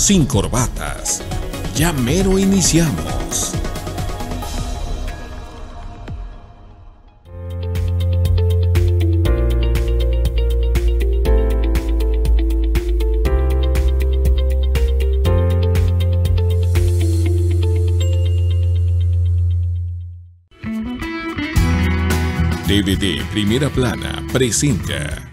sin corbatas. Ya mero iniciamos. DVD Primera Plana presenta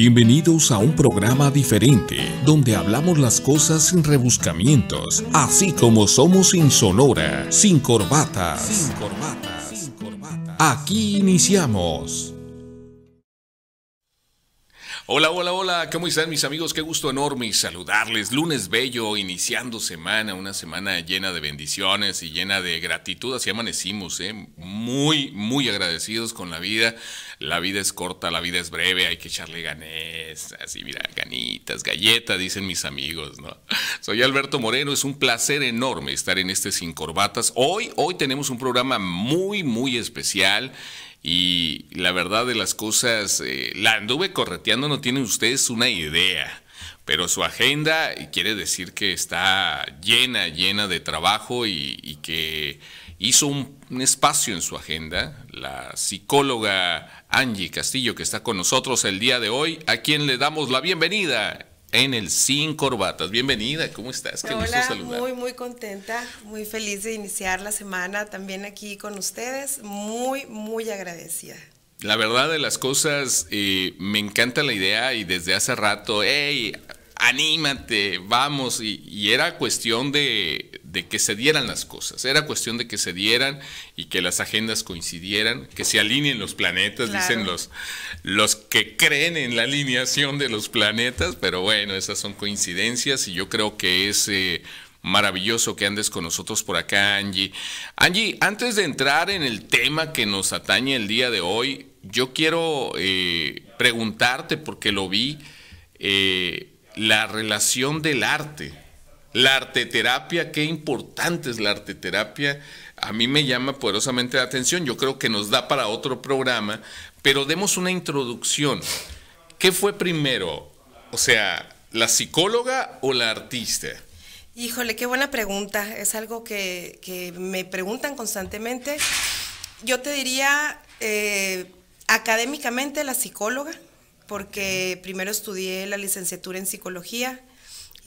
Bienvenidos a un programa diferente, donde hablamos las cosas sin rebuscamientos, así como somos sin sonora, sin corbatas. Sin corbatas. Aquí iniciamos. Hola, hola, hola, ¿cómo están mis amigos? Qué gusto enorme saludarles. Lunes bello, iniciando semana, una semana llena de bendiciones y llena de gratitud. Así amanecimos, ¿eh? Muy, muy agradecidos con la vida la vida es corta, la vida es breve, hay que echarle ganés, así mira, ganitas, galletas, dicen mis amigos, ¿no? Soy Alberto Moreno, es un placer enorme estar en este Sin Corbatas. Hoy, hoy tenemos un programa muy, muy especial. Y la verdad de las cosas, eh, la anduve correteando, no tienen ustedes una idea pero su agenda quiere decir que está llena, llena de trabajo y que hizo un, espacio en su agenda, la psicóloga Angie Castillo, que está con nosotros el día de hoy, a quien le damos la bienvenida en el Sin Corbatas. Bienvenida, ¿cómo estás? Qué gusto saludar. Muy, muy contenta, muy feliz de iniciar la semana también aquí con ustedes, muy, muy agradecida. La verdad de las cosas, eh, me encanta la idea y desde hace rato, hey, anímate, vamos, y era cuestión de de que se dieran las cosas. Era cuestión de que se dieran y que las agendas coincidieran, que se alineen los planetas, dicen los, los que creen en la alineación de los planetas, pero bueno, esas son coincidencias y yo creo que es... maravilloso que andes con nosotros por acá, Angie. Angie, antes de entrar en el tema que nos atañe el día de hoy, yo quiero eh, preguntarte, porque lo vi, eh, la relación del arte la arteterapia, qué importante es la arteterapia. A mí me llama poderosamente la atención. Yo creo que nos da para otro programa, pero demos una introducción. ¿Qué fue primero? O sea, ¿la psicóloga o la artista? Híjole, qué buena pregunta. Es algo que, me preguntan constantemente. Yo te diría, eh, académicamente, la psicóloga, porque primero estudié la licenciatura en psicología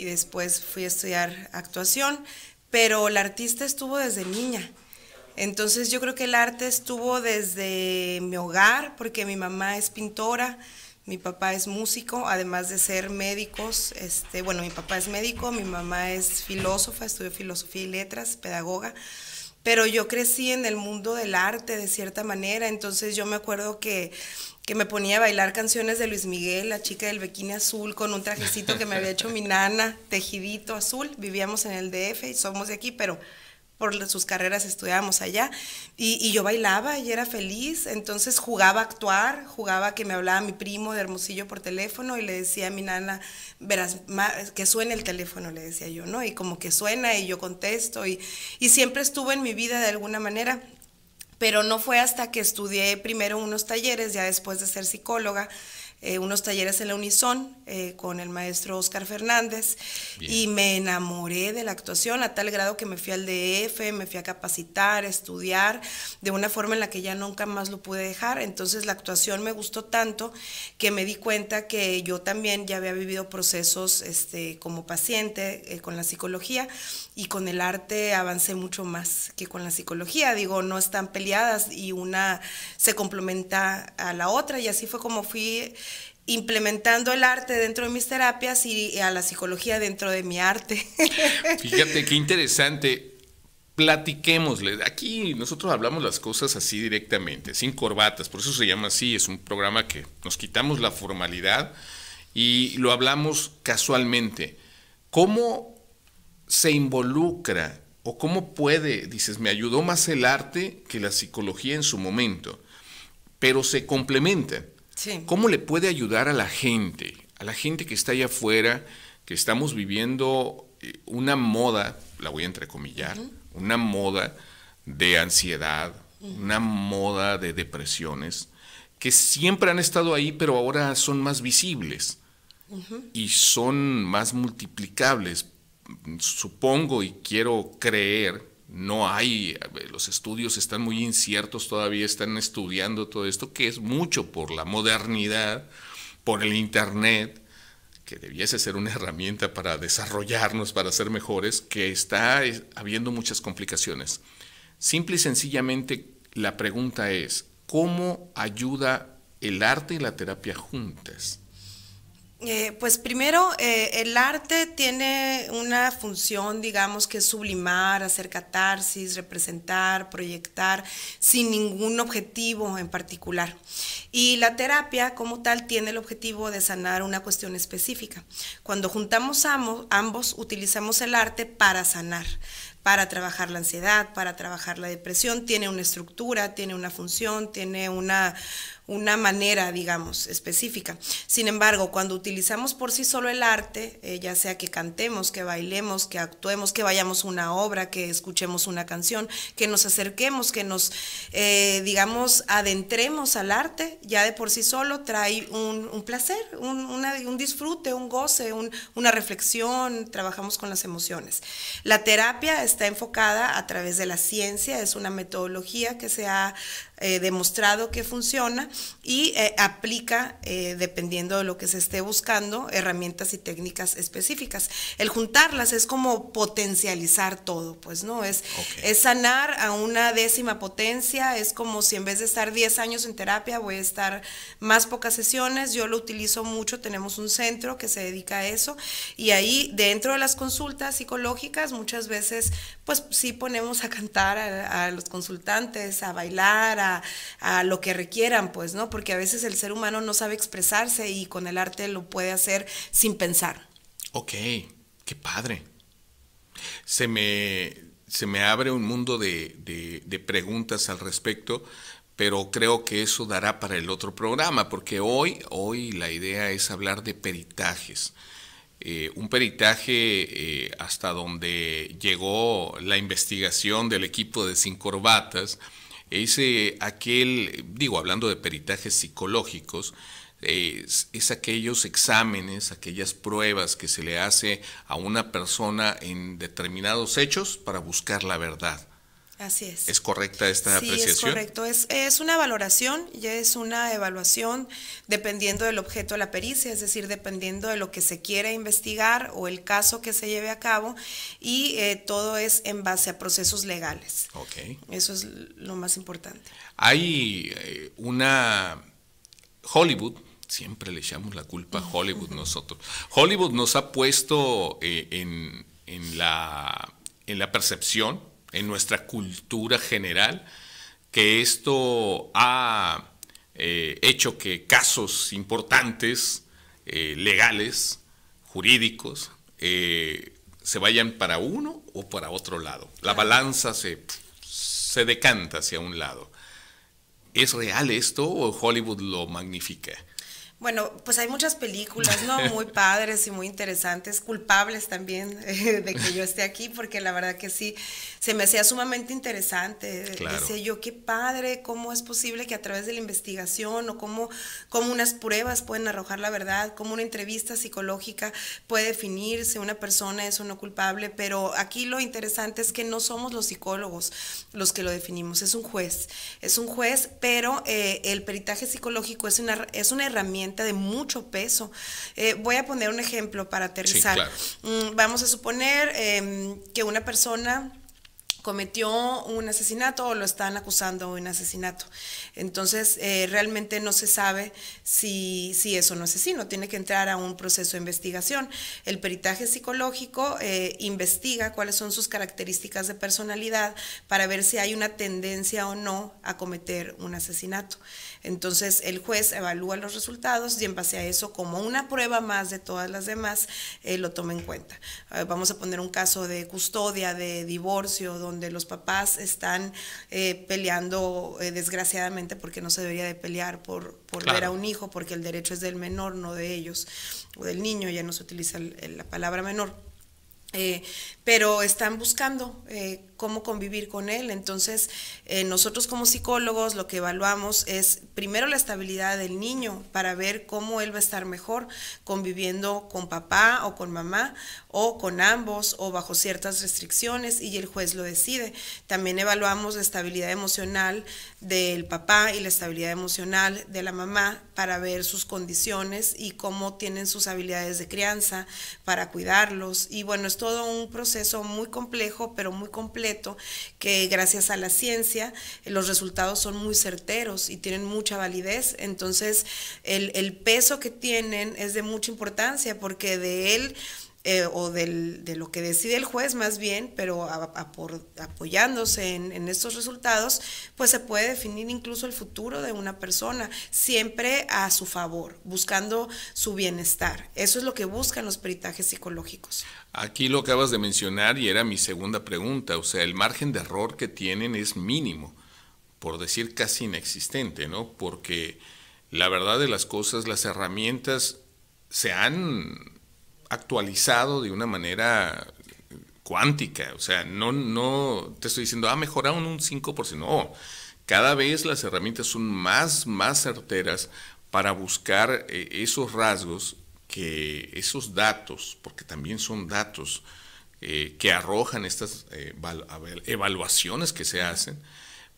y después fui a estudiar actuación, pero la artista estuvo desde niña. Entonces yo creo que el arte estuvo desde mi hogar, porque mi mamá es pintora, mi papá es músico, además de ser médicos, este, bueno, mi papá es médico, mi mamá es filósofa, estudió filosofía y letras, pedagoga, pero yo crecí en el mundo del arte de cierta manera, entonces yo me acuerdo que que me ponía a bailar canciones de Luis Miguel, la chica del bikini azul, con un trajecito que me había hecho mi nana, tejidito azul. Vivíamos en el DF y somos de aquí, pero por sus carreras estudiábamos allá y, yo bailaba y era feliz, entonces jugaba a actuar, jugaba que me hablaba mi primo de Hermosillo por teléfono y le decía a mi nana, verás, que suene el teléfono, le decía yo, ¿no? Y como que suena y yo contesto y, y siempre estuvo en mi vida de alguna manera pero no fue hasta que estudié primero unos talleres, ya después de ser psicóloga, eh, unos talleres en la Unison eh, con el maestro Oscar Fernández y me enamoré de la actuación a tal grado que me fui al DF, me fui a capacitar, a estudiar de una forma en la que ya nunca más lo pude dejar. Entonces la actuación me gustó tanto que me di cuenta que yo también ya había vivido procesos este, como paciente eh, con la psicología y con el arte avancé mucho más que con la psicología. Digo, no están peleadas y una se complementa a la otra y así fue como fui implementando el arte dentro de mis terapias y a la psicología dentro de mi arte. Fíjate qué interesante. Platiquémosle. Aquí nosotros hablamos las cosas así directamente, sin corbatas, por eso se llama así. Es un programa que nos quitamos la formalidad y lo hablamos casualmente. ¿Cómo se involucra o cómo puede, dices, me ayudó más el arte que la psicología en su momento, pero se complementa. ¿Cómo le puede ayudar a la gente, a la gente que está allá afuera, que estamos viviendo eh, una moda, la voy a entrecomillar, una moda de ansiedad, una moda de depresiones, que siempre han estado ahí, pero ahora son más visibles y son más multiplicables supongo y quiero creer, no hay, los estudios están muy inciertos todavía, están estudiando todo esto, que es mucho por la modernidad, por el Internet, que debiese ser una herramienta para desarrollarnos, para ser mejores, que está habiendo muchas complicaciones. Simple y sencillamente la pregunta es, ¿cómo ayuda el arte y la terapia juntas? Eh, pues primero, eh, el arte tiene una función, digamos, que es sublimar, hacer catarsis, representar, proyectar, sin ningún objetivo en particular. Y la terapia, como tal, tiene el objetivo de sanar una cuestión específica. Cuando juntamos ambos utilizamos el arte para sanar para trabajar la ansiedad, para trabajar la depresión, tiene una estructura, tiene una función, tiene una, una manera, digamos, específica. Sin embargo, cuando utilizamos por sí solo el arte, eh, ya sea que cantemos, que bailemos, que actuemos, que vayamos a una obra, que escuchemos una canción, que nos acerquemos, que nos, eh, digamos, adentremos al arte, ya de por sí solo trae un, placer, un, un, disfrute, un goce, una reflexión, trabajamos con las emociones. La terapia está enfocada a través de la ciencia, es una metodología que se ha eh, demostrado que funciona y eh, aplica, eh, dependiendo de lo que se esté buscando, herramientas y técnicas específicas. El juntarlas es como potencializar todo, pues, ¿no? Es, es sanar a una décima potencia, es como si en vez de estar 10 años en terapia, voy a estar más pocas sesiones, yo lo utilizo mucho, tenemos un centro que se dedica a eso y ahí dentro de las consultas psicológicas muchas veces pues sí ponemos a cantar a, los consultantes, a bailar, a, a lo que requieran, pues, pues, porque a veces el ser humano no sabe expresarse y con el arte lo puede hacer sin pensar. Ok, qué padre. Se me, se me abre un mundo de, de, preguntas al respecto, pero creo que eso dará para el otro programa, porque hoy, hoy la idea es hablar de peritajes. Eh, un peritaje eh, hasta donde llegó la investigación del equipo de Sin Corbatas, es aquel, digo, hablando de peritajes psicológicos, es, aquellos exámenes, aquellas pruebas que se le hace a una persona en determinados hechos para buscar la verdad. Así es. ¿Es correcta esta sí, apreciación? Es correcto. Es, una valoración y es una evaluación dependiendo del objeto de la pericia, es decir, dependiendo de lo que se quiera investigar o el caso que se lleve a cabo y eh, todo es en base a procesos legales. Ok. Eso es lo más importante. Hay eh, una Hollywood, siempre le llamamos la culpa a Hollywood nosotros. Hollywood nos ha puesto eh, en, en, la, en la percepción en nuestra cultura general, que esto ha eh, hecho que casos importantes, eh, legales, jurídicos, eh, se vayan para uno o para otro lado. La balanza se, se decanta hacia un lado. ¿Es real esto o Hollywood lo magnifica? Bueno, pues hay muchas películas, ¿no? Muy padres y muy interesantes, culpables también eh, de que yo esté aquí, porque la verdad que sí, se me hacía sumamente interesante. Claro. Dice yo, qué padre, cómo es posible que a través de la investigación o cómo, cómo unas pruebas pueden arrojar la verdad, cómo una entrevista psicológica puede definir si una persona es o no culpable, pero aquí lo interesante es que no somos los psicólogos los que lo definimos, es un juez, es un juez, pero eh, el peritaje psicológico es una, es una herramienta de mucho peso. Eh, voy a poner un ejemplo para aterrizar. Mm, vamos a suponer em, que una persona cometió un asesinato o lo están acusando de un asesinato. Entonces, eh, realmente no se sabe si, si es o no asesino. Tiene que entrar a un proceso de investigación. El peritaje psicológico eh, investiga cuáles son sus características de personalidad para ver si hay una tendencia o no a cometer un asesinato. Entonces el juez evalúa los resultados y en base a eso, como una prueba más de todas las demás, eh, lo toma en cuenta. vamos a poner un caso de custodia, de divorcio, donde los papás están eh, peleando eh, desgraciadamente porque no se debería de pelear por, ver a un hijo, porque el derecho es del menor, no de ellos, o del niño, ya no se utiliza la palabra menor pero están buscando eh, cómo convivir con él. Entonces, eh, nosotros como psicólogos lo que evaluamos es primero la estabilidad del niño para ver cómo él va a estar mejor conviviendo con papá o con mamá o con ambos o bajo ciertas restricciones y el juez lo decide. También evaluamos la estabilidad emocional del papá y la estabilidad emocional de la mamá para ver sus condiciones y cómo tienen sus habilidades de crianza para cuidarlos. Y bueno, es todo un proceso proceso muy complejo, pero muy completo, que gracias a la ciencia eh, los resultados son muy certeros y tienen mucha validez. Entonces, el peso que tienen es de mucha importancia porque de él eh, o de lo que decide el juez más bien, pero por, apoyándose en, en, estos resultados, pues se puede definir incluso el futuro de una persona, siempre a su favor, buscando su bienestar. Eso es lo que buscan los peritajes psicológicos. Aquí lo acabas de mencionar y era mi segunda pregunta, o sea, el margen de error que tienen es mínimo, por decir casi inexistente, ¿no? Porque la verdad de las cosas, las herramientas se han actualizado de una manera cuántica. O sea, no, no te estoy diciendo, ah, mejoraron un 5%. No, cada vez las herramientas son más, más certeras para buscar eh, esos rasgos que esos datos, porque también son datos eh, que arrojan estas eh, evaluaciones que se hacen.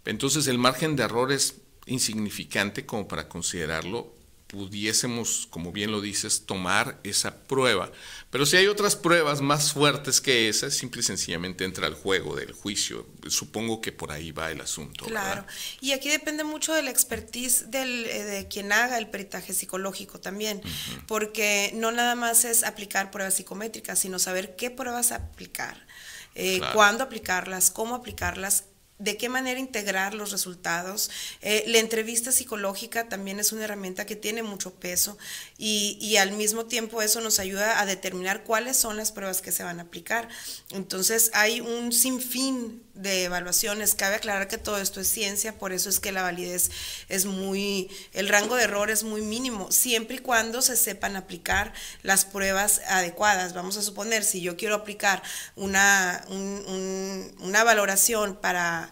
Entonces el margen de error es insignificante como para considerarlo pudiésemos, como bien lo dices, tomar esa prueba. Pero si hay otras pruebas más fuertes que esa, simple y sencillamente entra al juego del juicio. Supongo que por ahí va el asunto. Claro. Y aquí depende mucho de la expertise del, eh, de quien haga el peritaje psicológico también, porque no nada más es aplicar pruebas psicométricas, sino saber qué pruebas aplicar. Eh, cuándo aplicarlas, cómo aplicarlas de qué manera integrar los resultados. Eh, la entrevista psicológica también es una herramienta que tiene mucho peso y, al mismo tiempo eso nos ayuda a determinar cuáles son las pruebas que se van a aplicar. Entonces hay un sinfín de evaluaciones. Cabe aclarar que todo esto es ciencia, por eso es que la validez es muy, el rango de error es muy mínimo, siempre y cuando se sepan aplicar las pruebas adecuadas. Vamos a suponer, si yo quiero aplicar una, una valoración para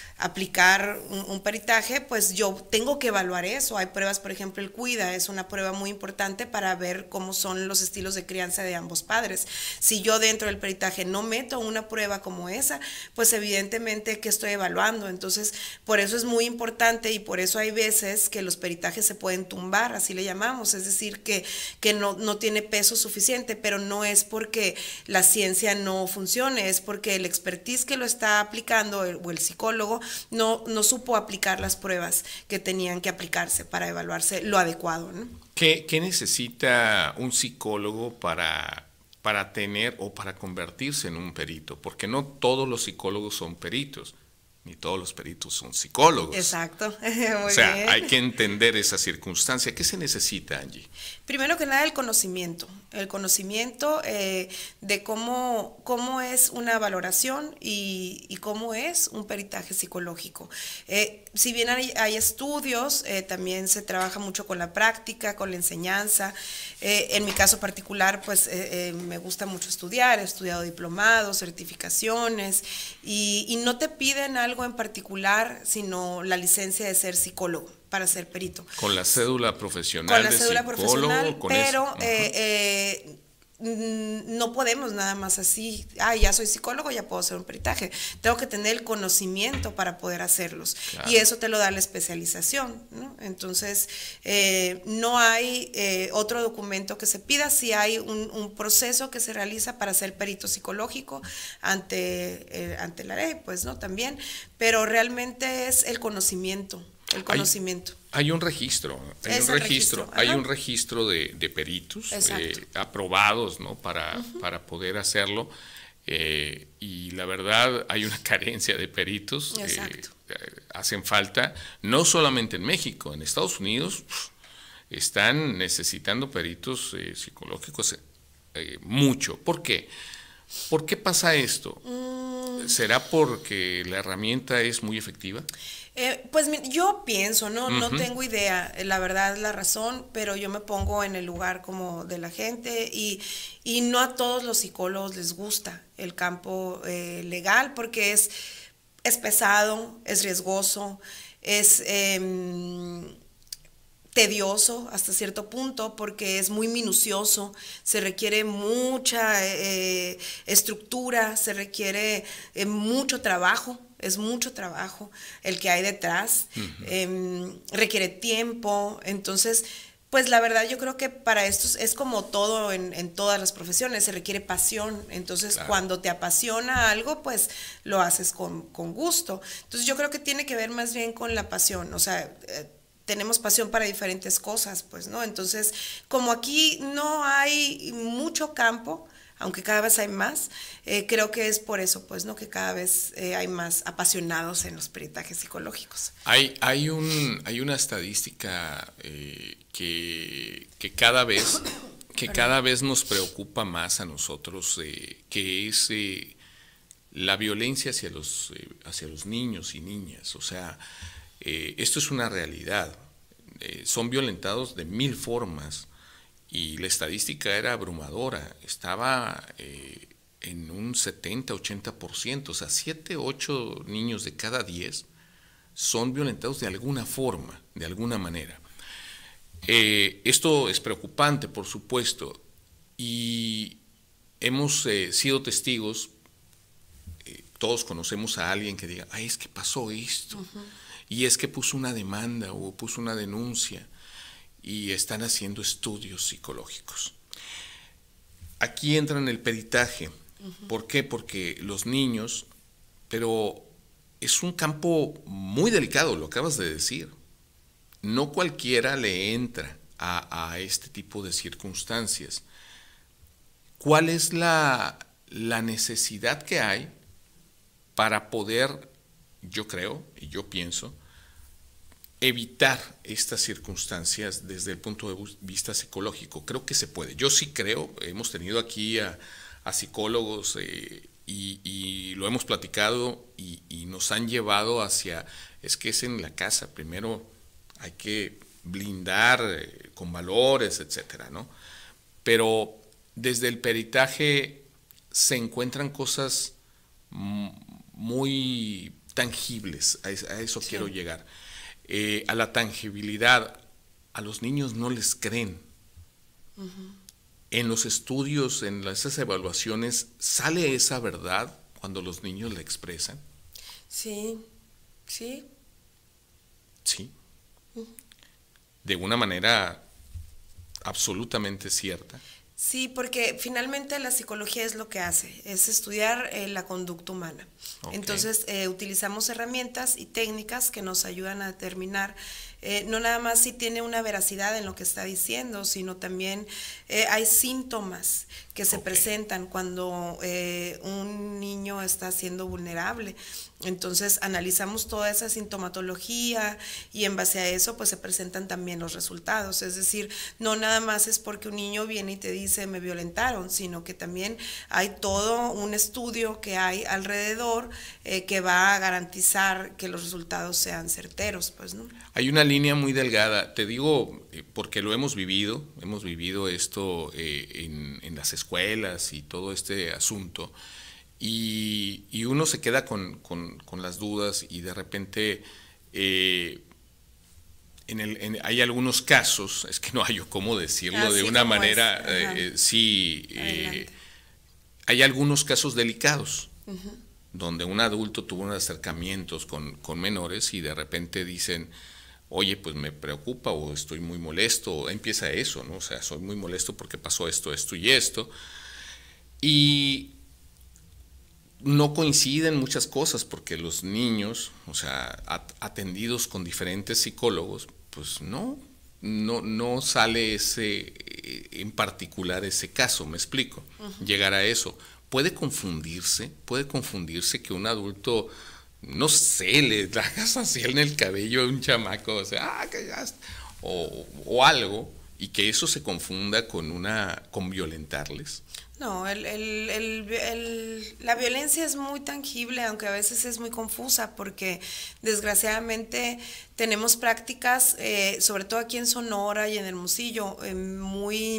aplicar un, peritaje, pues yo tengo que evaluar eso. Hay pruebas, por ejemplo, el cuida es una prueba muy importante para ver cómo son los estilos de crianza de ambos padres. Si yo dentro del peritaje no meto una prueba como esa, pues evidentemente que estoy evaluando. Entonces, por eso es muy importante y por eso hay veces que los peritajes se pueden tumbar, así le llamamos, es decir, que, que no, tiene peso suficiente, pero no es porque la ciencia no funcione, es porque el expertise que lo está aplicando o el psicólogo no, supo aplicar las pruebas que tenían que aplicarse para evaluarse lo adecuado. ¿Qué, necesita un psicólogo para tener o para convertirse en un perito? Porque no todos los psicólogos son peritos ni todos los peritos son psicólogos. Exacto. Muy o sea, hay que entender esa circunstancia. ¿Qué se necesita, Angie? Primero que nada, el conocimiento. El conocimiento eh, de cómo, cómo es una valoración y, cómo es un peritaje psicológico. Eh, si bien hay, estudios, eh, también se trabaja mucho con la práctica, con la enseñanza. en mi caso particular, pues me gusta mucho estudiar. He estudiado diplomados, certificaciones y, y no te piden algo algo en particular, sino la licencia de ser psicólogo para ser perito. Con la cédula profesional. de psicólogo, pero Mm, no podemos nada más así, ah, ya soy psicólogo, ya puedo hacer un peritaje. Tengo que tener el conocimiento para poder hacerlos. Y eso te lo da la especialización. Entonces, eh, no hay eh, otro documento que se pida, si hay un, proceso que se realiza para ser perito psicológico ante, eh, ante la ley, pues no, también, pero realmente es el conocimiento, el conocimiento. Hay un registro, hay un registro, hay un registro de, peritos eh, aprobados ¿no? para, para poder hacerlo. Eh, y la verdad hay una carencia de peritos. Eh, hacen falta, no solamente en México, en Estados Unidos están necesitando peritos psicológicos mucho. ¿Por qué? ¿Por qué pasa esto? Mm. ¿Será porque la herramienta es muy efectiva? Eh, pues yo pienso, ¿no? No tengo idea, eh, la verdad, es la razón, pero yo me pongo en el lugar como de la gente y, y no a todos los psicólogos les gusta el campo eh, legal porque es, pesado, es riesgoso, es em, tedioso hasta cierto punto porque es muy minucioso, se requiere mucha estructura, se requiere mucho trabajo es mucho trabajo el que hay detrás, em, requiere tiempo, entonces... Pues la verdad yo creo que para esto es como todo en, todas las profesiones, se requiere pasión. Entonces cuando te apasiona algo, pues lo haces con, gusto. Entonces yo creo que tiene que ver más bien con la pasión. O sea, eh, tenemos pasión para diferentes cosas, pues, ¿no? Entonces, como aquí no hay mucho campo, aunque cada vez hay más, eh, creo que es por eso, pues, ¿no? Que cada vez eh, hay más apasionados en los peritajes psicológicos. Hay, hay, un, hay una estadística eh, que, cada vez que cada vez nos preocupa más a nosotros, que es la violencia hacia los, hacia los niños y niñas. O sea, esto es una realidad. son violentados de mil formas y la estadística era abrumadora, estaba eh, en un 70-80%, o sea, 7, 8 niños de cada 10 son violentados de alguna forma, de alguna manera. Eh, esto es preocupante, por supuesto, y hemos eh, sido testigos, todos conocemos a alguien que diga, ay, es que pasó esto, y es que puso una demanda o puso una denuncia, y están haciendo estudios psicológicos. Aquí entra en el peritaje. ¿Por qué? Porque los niños, pero es un campo muy delicado, lo acabas de decir. No cualquiera le entra a, este tipo de circunstancias. ¿Cuál es la necesidad que hay para poder, yo creo y yo pienso, evitar estas circunstancias desde el punto de vista psicológico. Creo que se puede. Yo sí creo, hemos tenido aquí a, psicólogos eh, y, lo hemos platicado y, nos han llevado hacia, es que es en la casa, primero hay que blindar eh, con valores, etcétera, ¿no? Pero desde el peritaje se encuentran cosas muy tangibles, a, eso quiero llegar. Eh, a la tangibilidad, a los niños no les creen. En los estudios, en esas evaluaciones, sale esa verdad cuando los niños la expresan. Sí, sí. Sí. De una manera absolutamente cierta. Sí, porque finalmente la psicología es lo que hace, es estudiar eh, la conducta humana. Entonces, eh, utilizamos herramientas y técnicas que nos ayudan a determinar eh, no nada más si tiene una veracidad en lo que está diciendo, sino también hay síntomas que se presentan cuando un niño está siendo vulnerable. Entonces analizamos toda esa sintomatología y en base a eso pues se presentan también los resultados. Es decir, no nada más es porque un niño viene y te dice me violentaron, sino que también hay todo un estudio que hay alrededor eh, que va a garantizar que los resultados sean certeros. Pues, ¿no? Hay una línea muy delgada, te digo eh, porque lo hemos vivido, hemos vivido esto eh, en las escuelas y todo este asunto y, uno se queda con, las dudas y de repente eh, en hay algunos casos, es que no hay cómo decirlo ah, de una manera, eh, eh, sí, hay algunos casos delicados. donde un adulto tuvo unos acercamientos con, menores y de repente dicen, oye, pues me preocupa o estoy muy molesto, empieza eso, ¿no? O sea, soy muy molesto porque pasó esto, esto y esto. Y no coinciden muchas cosas porque los niños, o sea, atendidos con diferentes psicólogos, pues no, no, no sale ese, eh, en particular ese caso, me explico, llegar a eso. Puede confundirse, puede confundirse que un adulto, no sé, le tragas así en el cabello a un chamaco, o sea, ah, o, o algo, y que eso se confunda con una, con violentarles. No, el, el, el, la violencia es muy tangible, aunque a veces es muy confusa, porque desgraciadamente tenemos prácticas, eh, sobre todo aquí en Sonora y en Hermosillo, eh, muy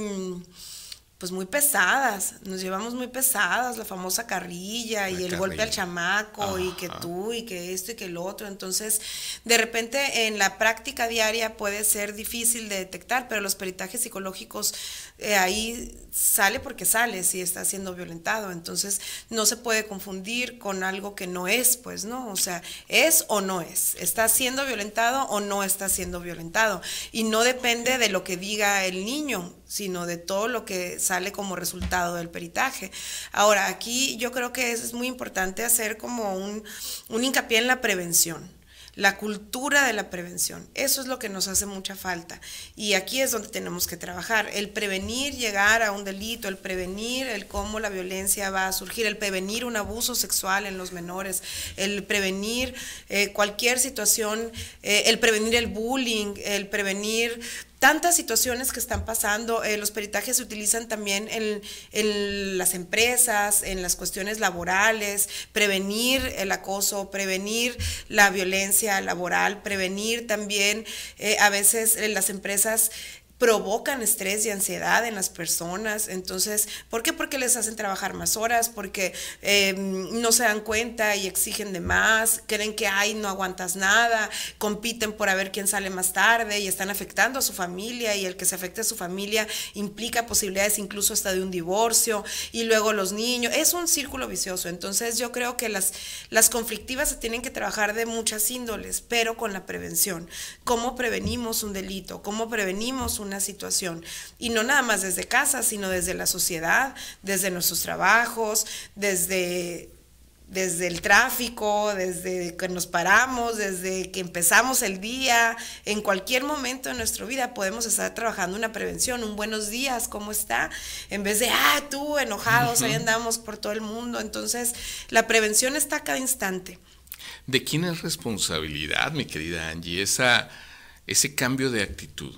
pues muy pesadas, nos llevamos muy pesadas, la famosa carrilla y el golpe al chamaco y que tú y que esto y que el otro. Entonces, de repente en la práctica diaria puede ser difícil de detectar, pero los peritajes psicológicos eh, ahí sale porque sale si está siendo violentado. Entonces, no se puede confundir con algo que no es, pues, ¿no? O sea, es o no es, está siendo violentado o no está siendo violentado. Y no depende de lo que diga el niño sino de todo lo que sale como resultado del peritaje. Ahora, aquí yo creo que es muy importante hacer como un, hincapié en la prevención la cultura de la prevención. Eso es lo que nos hace mucha falta. Y aquí es donde tenemos que trabajar. El prevenir llegar a un delito, el prevenir el cómo la violencia va a surgir, el prevenir un abuso sexual en los menores, el prevenir eh, cualquier situación, eh, el prevenir el bullying, el prevenir tantas situaciones que están pasando. Eh, los peritajes se utilizan también en, las empresas, en las cuestiones laborales, prevenir el acoso, prevenir la violencia laboral, prevenir también eh, a veces eh, las empresas provocan estrés y ansiedad en las personas. Entonces, ¿por qué? Porque les hacen trabajar más horas, porque em, no se dan cuenta y exigen de más, creen que, ay, no aguantas nada, compiten por ver quién sale más tarde y están afectando a su familia y el que se afecte a su familia implica posibilidades incluso hasta de un divorcio y luego los niños. Es un círculo vicioso. Entonces, yo creo que las, las conflictivas se tienen que trabajar de muchas índoles, pero con la prevención. ¿Cómo prevenimos un delito? ¿Cómo prevenimos un situación. Y no nada más desde casa, sino desde la sociedad, desde nuestros trabajos, desde desde el tráfico, desde que nos paramos, desde que empezamos el día, en cualquier momento de nuestra vida podemos estar trabajando una prevención, un buenos días, ¿cómo está? En vez de, ah, tú, enojados, ahí andamos por todo el mundo. Entonces, la prevención está a cada instante. ¿De quién es responsabilidad, mi querida Angie, esa, ese cambio de actitud?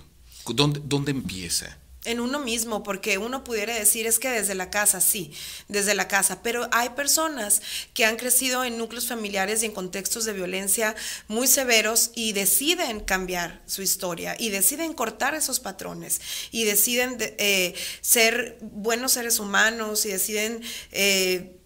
¿Dónde, empieza? en uno mismo, porque uno pudiera decir es que desde la casa, sí, desde la casa, pero hay personas que han crecido en núcleos familiares y en contextos de violencia muy severos y deciden cambiar su historia y deciden cortar esos patrones y deciden eh, ser buenos seres humanos y deciden... Eh,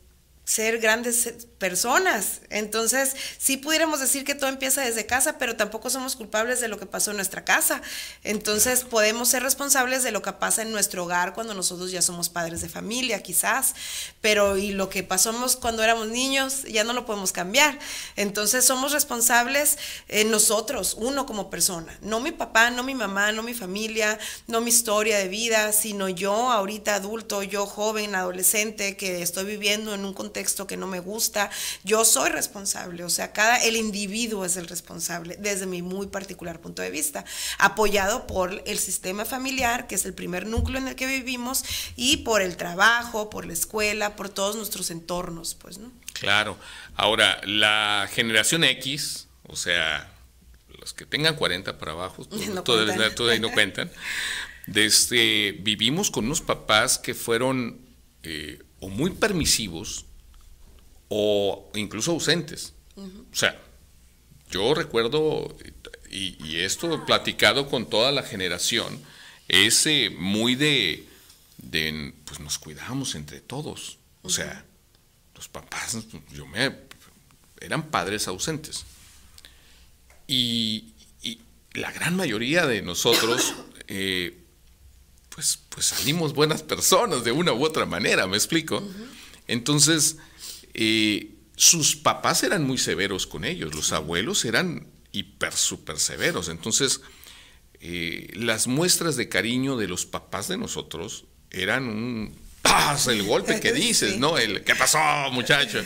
ser grandes eh, personas. Entonces, sí pudiéramos decir que todo empieza desde casa, pero tampoco somos culpables de lo que pasó en nuestra casa. Entonces, podemos ser responsables de lo que pasa en nuestro hogar cuando nosotros ya somos padres de familia, quizás, pero y lo que pasamos cuando éramos niños ya no lo podemos cambiar. Entonces, somos responsables eh, nosotros, uno como persona, no mi papá, no mi mamá, no mi familia, no mi historia de vida, sino yo ahorita adulto, yo joven, adolescente que estoy viviendo en un contexto texto que no me gusta. Yo soy responsable, o sea, cada el individuo es el responsable desde mi muy particular punto de vista, apoyado por el sistema familiar, que es el primer núcleo en el que vivimos, y por el trabajo, por la escuela, por todos nuestros entornos, pues, ¿no? Claro. Ahora, la generación X, o sea, los que tengan 40 para abajo, no todavía, no cuentan, desde, este, vivimos con unos papás que fueron eh, o muy permisivos o incluso ausentes. O sea, yo recuerdo, y, esto platicado con toda la generación, es muy de, pues nos cuidamos entre todos. O sea, los papás, yo me, eran padres ausentes. Y, la gran mayoría de nosotros, eh, pues, pues salimos buenas personas de una u otra manera, ¿me explico? Entonces, eh, sus papás eran muy severos con ellos, los abuelos eran hiper, súper severos. Entonces, eh, las muestras de cariño de los papás de nosotros eran un ¡paz! el golpe que dices, ¿no? El ¿qué pasó, muchacho?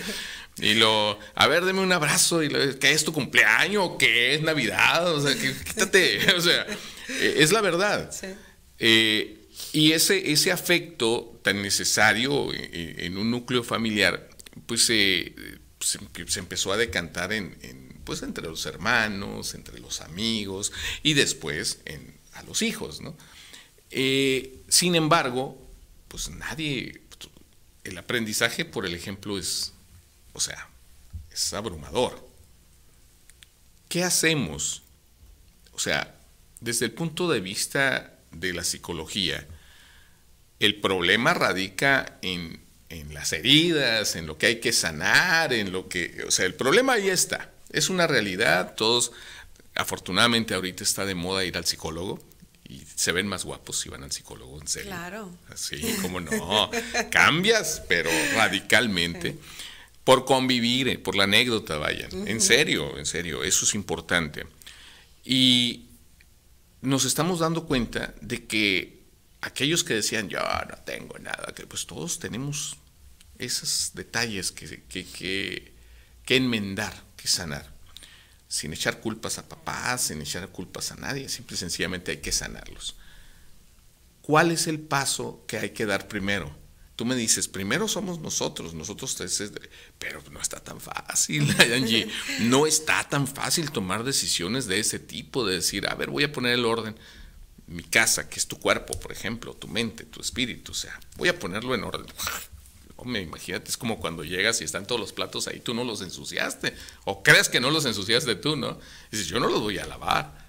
Y lo, a ver, deme un abrazo, y lo, ¿qué es tu cumpleaños? ¿Qué es Navidad? O sea, quítate, o sea, e, es la verdad. Eh, y ese, ese afecto tan necesario en un núcleo familiar pues se, se, empezó a decantar en, pues entre los hermanos, entre los amigos y después en, a los hijos, eh, sin embargo, pues nadie, el aprendizaje por el ejemplo es, o sea, es abrumador. ¿Qué hacemos? O sea, desde el punto de vista de la psicología, el problema radica en en las heridas, en lo que hay que sanar, en lo que... O sea, el problema ahí está. Es una realidad. Todos, afortunadamente ahorita está de moda ir al psicólogo y se ven más guapos si van al psicólogo, en serio. Claro. Así, como no. Cambias, pero radicalmente. Por convivir, eh, por la anécdota, vayan. En serio, en serio, eso es importante. Y nos estamos dando cuenta de que aquellos que decían, yo no tengo nada, que pues todos tenemos esos detalles que, que, enmendar, que sanar. Sin echar culpas a papás, sin echar culpas a nadie, simple sencillamente hay que sanarlos. ¿Cuál es el paso que hay que dar primero? Tú me dices, primero somos nosotros, nosotros, tres, pero no está tan fácil, Angie, no está tan fácil tomar decisiones de ese tipo, de decir, a ver, voy a poner el orden, mi casa, que es tu cuerpo, por ejemplo, tu mente, tu espíritu, o sea, voy a ponerlo en orden. Me imagínate, es como cuando llegas y están todos los platos ahí, tú no los ensuciaste, o crees que no los ensuciaste tú, ¿no? Y dices, yo no los voy a lavar.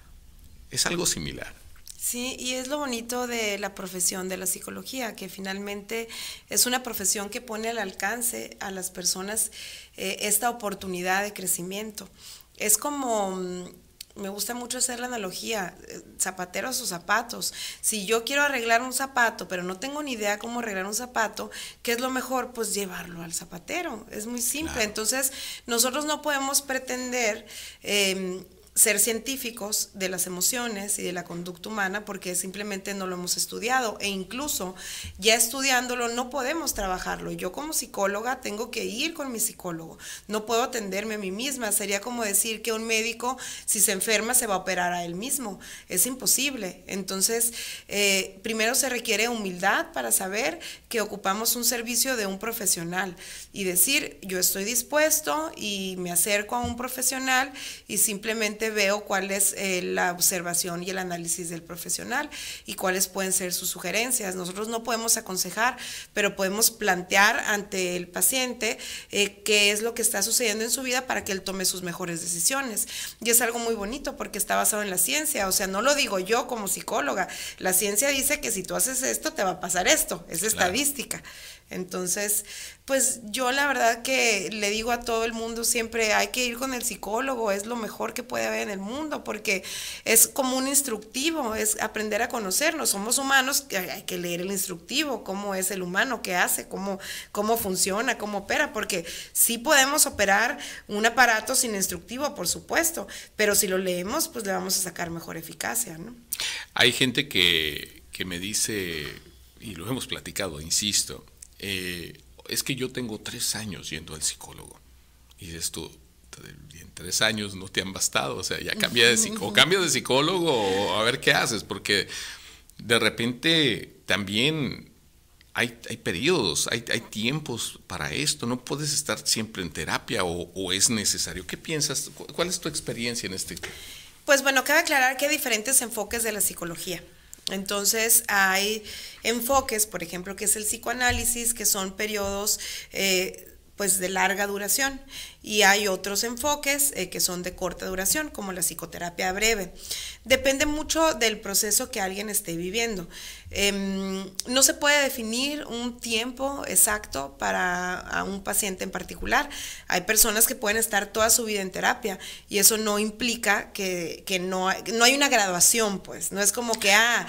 Es algo similar. Sí, y es lo bonito de la profesión de la psicología, que finalmente es una profesión que pone al alcance a las personas eh, esta oportunidad de crecimiento. Es como mm, me gusta mucho hacer la analogía, eh, zapatero a sus zapatos. Si yo quiero arreglar un zapato, pero no tengo ni idea cómo arreglar un zapato, ¿qué es lo mejor? Pues llevarlo al zapatero. Es muy simple. Entonces, nosotros no podemos pretender em, ser científicos de las emociones y de la conducta humana porque simplemente no lo hemos estudiado e incluso ya estudiándolo no podemos trabajarlo. Yo como psicóloga tengo que ir con mi psicólogo, no puedo atenderme a mí misma. Sería como decir que un médico si se enferma se va a operar a él mismo, es imposible. Entonces, eh, primero se requiere humildad para saber que ocupamos un servicio de un profesional y decir yo estoy dispuesto y me acerco a un profesional y simplemente veo cuál es eh, la observación y el análisis del profesional y cuáles pueden ser sus sugerencias. Nosotros no podemos aconsejar, pero podemos plantear ante el paciente eh, qué es lo que está sucediendo en su vida para que él tome sus mejores decisiones. Y es algo muy bonito porque está basado en la ciencia, o sea, no lo digo yo como psicóloga, la ciencia dice que si tú haces esto te va a pasar esto, es estadística. Entonces, pues yo la verdad que le digo a todo el mundo siempre, hay que ir con el psicólogo, es lo mejor que puede haber en el mundo, porque es como un instructivo, es aprender a conocernos, somos humanos, hay que leer el instructivo, cómo es el humano, qué hace, cómo, cómo funciona, cómo opera, porque sí podemos operar un aparato sin instructivo, por supuesto, pero si lo leemos, pues le vamos a sacar mejor eficacia, ¿no? Hay gente que me dice, y lo hemos platicado, insisto, eh, es que yo tengo tres años yendo al psicólogo. Y esto en tres años no te han bastado, o sea, ya cambia de, psicólogo o de psicólogo o a ver qué haces, porque de repente también hay, periodos, hay, tiempos para esto, no puedes estar siempre en terapia o, o es necesario. ¿Qué piensas? ¿Cuál es tu experiencia en este Pues bueno, cabe aclarar que hay diferentes enfoques de la psicología. Entonces hay enfoques, por ejemplo, que es el psicoanálisis, que son periodos eh, pues de larga duración y hay otros enfoques eh, que son de corta duración, como la psicoterapia breve. Depende mucho del proceso que alguien esté viviendo. Em, no se puede definir un tiempo exacto para un paciente en particular. Hay personas que pueden estar toda su vida en terapia y eso no implica que, que no, no hay una graduación, pues. No es como que, ah,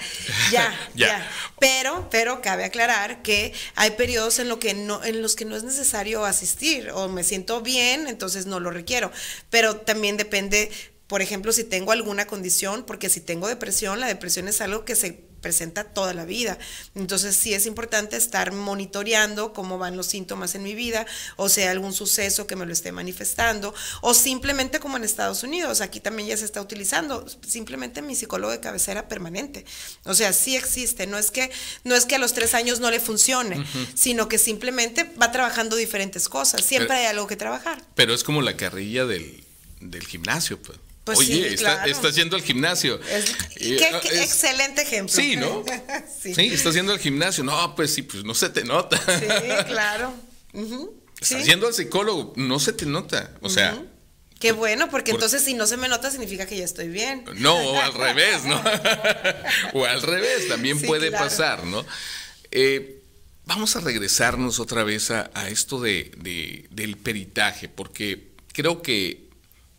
ya, ya. ya. Pero, pero cabe aclarar que hay periodos en, lo que no, en los que no es necesario asistir o me siento bien entonces no lo requiero. Pero también depende, por ejemplo, si tengo alguna condición, porque si tengo depresión, la depresión es algo que se presenta toda la vida. Entonces sí es importante estar monitoreando cómo van los síntomas en mi vida, o sea, algún suceso que me lo esté manifestando, o simplemente como en Estados Unidos, aquí también ya se está utilizando, simplemente mi psicólogo de cabecera permanente. O sea, sí existe, no es que, no es que a los tres años no le funcione, sino que simplemente va trabajando diferentes cosas, siempre hay algo que trabajar. Pero es como la carrilla del, del gimnasio, pues. Pues Oye, estás yendo al gimnasio. qué, ah, excelente ejemplo. Sí, ¿no? sí. estás yendo al gimnasio. No, pues sí, pues no se te nota. sí, claro. Estás yendo al psicólogo, no se te nota. O sea. Qué bueno, porque entonces si no se me nota significa que ya estoy bien. No, o al revés, ¿no? o al revés, también puede pasar, ¿no? Eh, vamos a regresarnos otra vez a, esto del peritaje, porque creo que,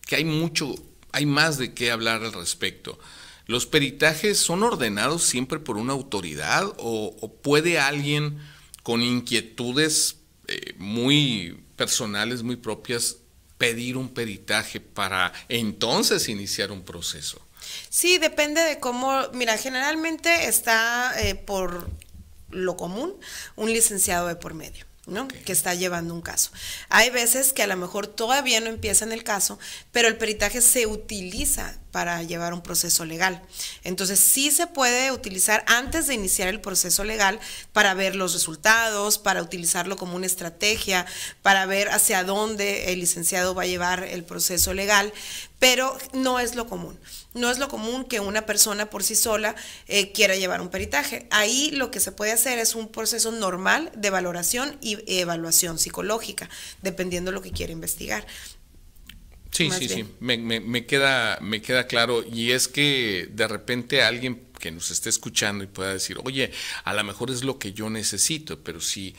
que hay mucho hay más de qué hablar al respecto. ¿Los peritajes son ordenados siempre por una autoridad o, puede alguien con inquietudes eh, muy personales, muy propias, pedir un peritaje para entonces iniciar un proceso? Sí, depende de cómo, mira, generalmente está eh, por lo común un licenciado de por medio. ¿no? Que está llevando un caso. Hay veces que a lo mejor todavía no empieza en el caso, pero el peritaje se utiliza para llevar un proceso legal. Entonces sí se puede utilizar antes de iniciar el proceso legal para ver los resultados, para utilizarlo como una estrategia, para ver hacia dónde el licenciado va a llevar el proceso legal, pero no es lo común no es lo común que una persona por sí sola eh, quiera llevar un peritaje. Ahí lo que se puede hacer es un proceso normal de valoración y evaluación psicológica, dependiendo de lo que quiera investigar. Sí, sí, sí, me, me, queda, me queda claro. Y es que de repente alguien que nos esté escuchando y pueda decir, oye, a lo mejor es lo que yo necesito, pero si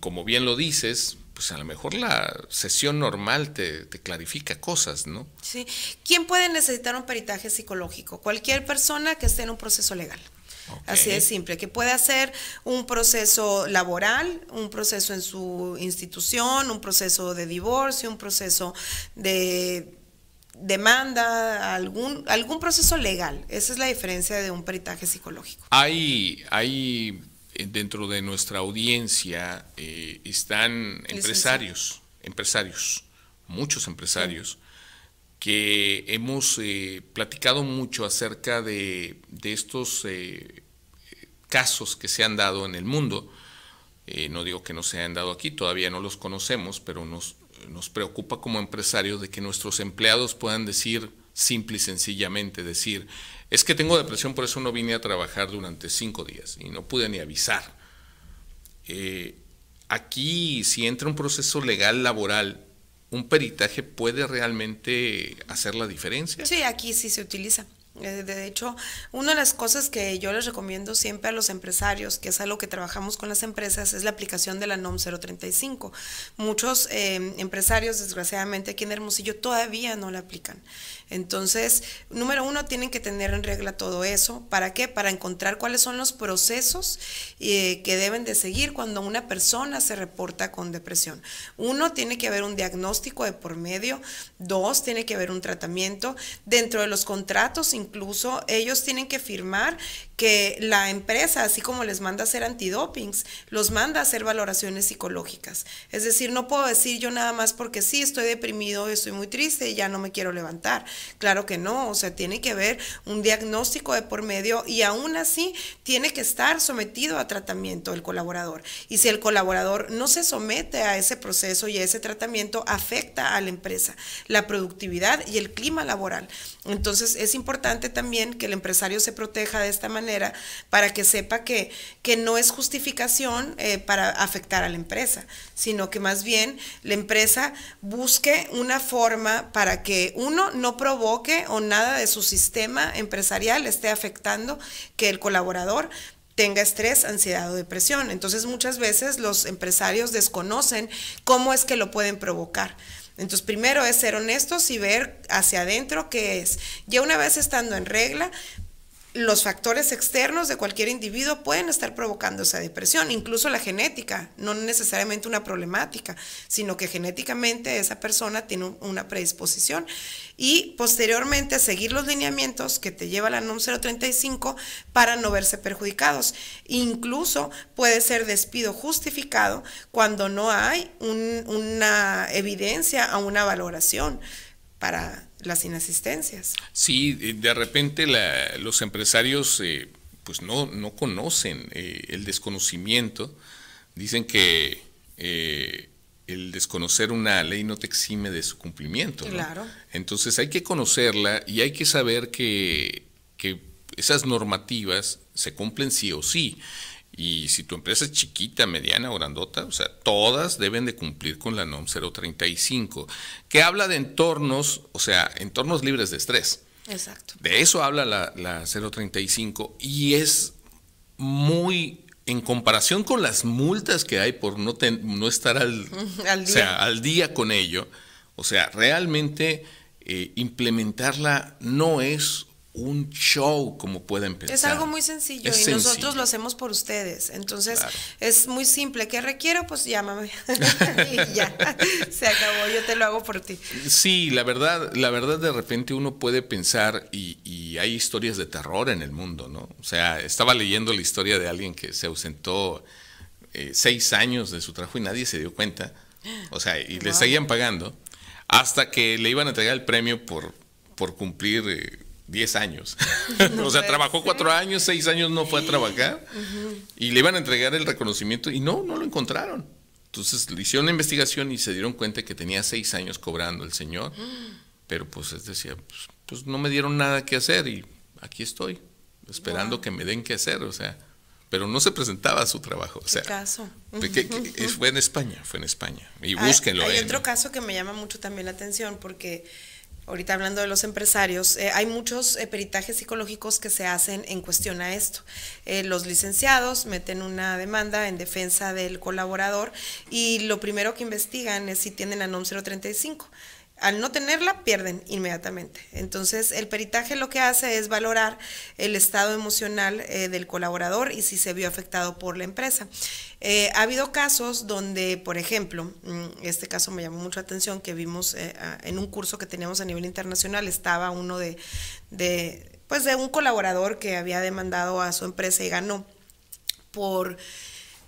como bien lo dices, pues a lo mejor la sesión normal te, clarifica cosas, ¿no? Sí. ¿Quién puede necesitar un peritaje psicológico? Cualquier persona que esté en un proceso legal. Así de simple, que puede hacer un proceso laboral, un proceso en su institución, un proceso de divorcio, un proceso de demanda, algún, algún proceso legal. Esa es la diferencia de un peritaje psicológico. Hay, hay eh, dentro de nuestra audiencia eh, están empresarios, empresarios, muchos empresarios, que hemos eh, platicado mucho acerca de, estos casos que se han dado en el mundo. no digo que no se hayan dado aquí, todavía no los conocemos, pero nos preocupa como empresarios de que nuestros empleados puedan decir, simple y sencillamente, decir, es que tengo depresión, por eso no vine a trabajar durante cinco días y no pude ni avisar. Eh, aquí, si entra un proceso legal laboral, un peritaje puede realmente hacer la diferencia. Sí, aquí sí se utiliza. Eh, de hecho, una de las cosas que yo les recomiendo siempre a los empresarios, que es algo que trabajamos con las empresas, es la aplicación de la NOM 035. Muchos eh, empresarios, desgraciadamente, aquí en Hermosillo todavía no la aplican. Entonces, número uno, tienen que tener en regla todo eso. ¿Para qué? Para encontrar cuáles son los procesos eh, que deben de seguir cuando una persona se reporta con depresión. Uno, tiene que haber un diagnóstico de por medio. Dos, tiene que haber un tratamiento. Dentro de los contratos, incluso, ellos tienen que firmar que la empresa, así como les manda a hacer antidopings, los manda a hacer valoraciones psicológicas. Es decir, no puedo decir yo nada más porque sí, estoy deprimido, estoy muy triste y ya no me quiero levantar. Claro que no, o sea, tiene que haber un diagnóstico de por medio y aún así tiene que estar sometido a tratamiento el colaborador. Y si el colaborador no se somete a ese proceso y a ese tratamiento, afecta a la empresa, la productividad y el clima laboral. Entonces es importante también que el empresario se proteja de esta manera para que sepa que, no es justificación eh, para afectar a la empresa, sino que más bien la empresa busque una forma para que uno no provoque o nada de su sistema empresarial esté afectando que el colaborador tenga estrés, ansiedad o depresión. Entonces muchas veces los empresarios desconocen cómo es que lo pueden provocar. Entonces, primero es ser honestos y ver hacia adentro qué es. Ya una vez estando en regla, los factores externos de cualquier individuo pueden estar provocando esa depresión, incluso la genética, no necesariamente una problemática, sino que genéticamente esa persona tiene una predisposición. Y posteriormente seguir los lineamientos que te lleva la NOM 035 para no verse perjudicados. Incluso puede ser despido justificado cuando no hay una evidencia o una valoración para las inasistencias. Sí, de repente los empresarios eh, pues no, conocen eh, el desconocimiento. Dicen que eh, el desconocer una ley no te exime de su cumplimiento. Claro. Entonces hay que conocerla y hay que saber que, que esas normativas se cumplen sí o sí. Y si tu empresa es chiquita, mediana o grandota, o sea, todas deben de cumplir con la NOM 035, que habla de entornos, o sea, entornos libres de estrés. Exacto. De eso habla la, 035 y es muy en comparación con las multas que hay por no, no estar al, día. con ello, o sea, realmente eh, implementarla no es un show como pueden pensar. Es algo muy sencillo y nosotros lo hacemos por ustedes. Entonces es muy simple. ¿Qué requiero? Pues llámame. y ya, se acabó, yo te lo hago por ti. Sí, la verdad, la verdad de repente uno puede pensar y, hay historias de terror en el mundo, ¿no? O sea, estaba leyendo la historia de alguien que se ausentó eh, seis años de su trabajo y nadie se dio cuenta. O sea, y le seguían pagando hasta que le iban a entregar el premio por, por cumplir... Eh, 10 años. o sea, trabajó 4 años, 6 años no fue a trabajar y le iban a entregar el reconocimiento y no, no lo encontraron. Entonces le hicieron una investigación y se dieron cuenta que tenía 6 años cobrando el señor, pero pues él decía, pues, pues, no me dieron nada que hacer y aquí estoy, esperando que me den que hacer, o sea, pero no se presentaba a su trabajo. O caso. fue en España, fue en España. Y ah, búsquenlo. Hay, otro caso que me llama mucho también la atención porque ahorita hablando de los empresarios, eh, hay muchos eh, peritajes psicológicos que se hacen en cuestión a esto. Eh, los licenciados meten una demanda en defensa del colaborador y lo primero que investigan es si tienen la NOM 035 al no tenerla, pierden inmediatamente. Entonces, el peritaje lo que hace es valorar el estado emocional eh, del colaborador y si se vio afectado por la empresa. Eh, ha habido casos donde, por ejemplo, mm, este caso me llamó mucho la atención que vimos eh, en un curso que teníamos a nivel internacional, estaba uno de, de, pues de un colaborador que había demandado a su empresa y ganó por,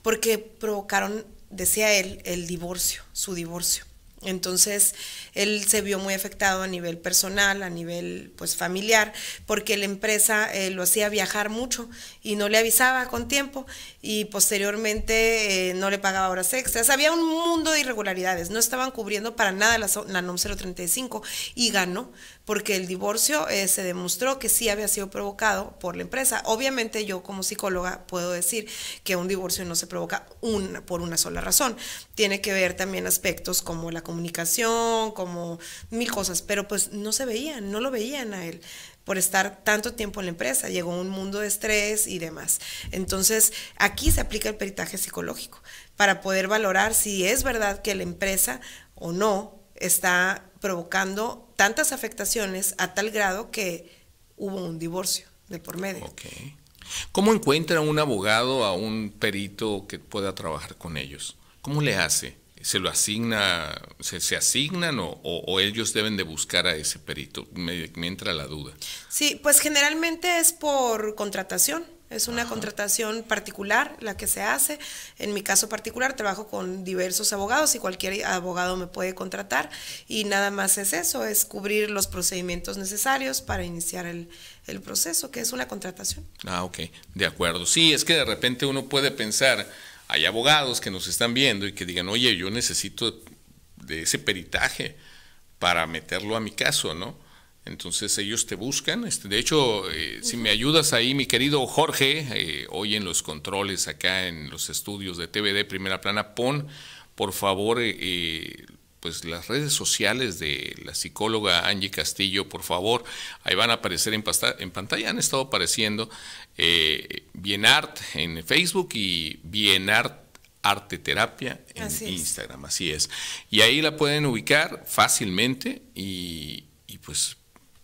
porque provocaron, decía él, el divorcio, su divorcio. Entonces, él se vio muy afectado a nivel personal, a nivel pues familiar, porque la empresa eh, lo hacía viajar mucho y no le avisaba con tiempo y posteriormente eh, no le pagaba horas extras. Había un mundo de irregularidades, no estaban cubriendo para nada la, la NOM 035 y ganó porque el divorcio eh, se demostró que sí había sido provocado por la empresa. Obviamente yo como psicóloga puedo decir que un divorcio no se provoca por una sola razón. Tiene que ver también aspectos como la comunicación, como mil cosas, pero pues no se veían, no lo veían a él por estar tanto tiempo en la empresa, llegó un mundo de estrés y demás. Entonces, aquí se aplica el peritaje psicológico para poder valorar si es verdad que la empresa o no está provocando tantas afectaciones a tal grado que hubo un divorcio de por medio. ¿Cómo encuentra un abogado a un perito que pueda trabajar con ellos? ¿Cómo le hace? se lo asigna, se, se asignan o, o, ellos deben de buscar a ese perito? Me, entra la duda. Sí, pues generalmente es por contratación. Es una contratación particular la que se hace. En mi caso particular trabajo con diversos abogados y cualquier abogado me puede contratar y nada más es eso, es cubrir los procedimientos necesarios para iniciar el, el proceso, que es una contratación. Ah, ok, de acuerdo. Sí, es que de repente uno puede pensar, hay abogados que nos están viendo y que digan, oye, yo necesito de ese peritaje para meterlo a mi caso, ¿no? Entonces ellos te buscan. Este, de hecho, eh, si me ayudas ahí, mi querido Jorge, eh, hoy en los controles acá en los estudios de TVD Primera Plana, pon por favor eh, eh pues las redes sociales de la psicóloga Angie Castillo, por favor, ahí van a aparecer en, pantalla, han estado apareciendo eh, Bien Bienart en Facebook y Bienart Arte Terapia en Instagram, así es. Y ahí la pueden ubicar fácilmente y pues